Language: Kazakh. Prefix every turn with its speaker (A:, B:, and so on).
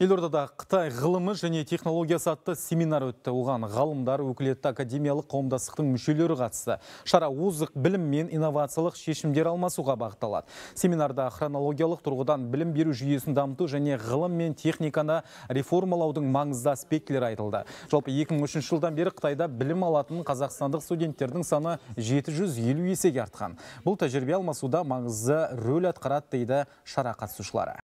A: елордада қытай ғылымы және технологиясы атты семинар өтті оған ғалымдар өкілетті академиялық қауымдастықтың мүшелері қатысты шара озық білім мен инновациялық шешімдер алмасуға бағытталады семинарда хронологиялық тұрғыдан білім беру жүйесін дамыту және ғылым мен техниканы реформалаудың маңызды аспектілері айтылды жалпы 2003 жылдан бері қытайда білім алатын қазақстандық студенттердің саны 750 есеге артқан бұл тәжірибе алмасуда маңызды рөл атқарады дейді шара қатысушылары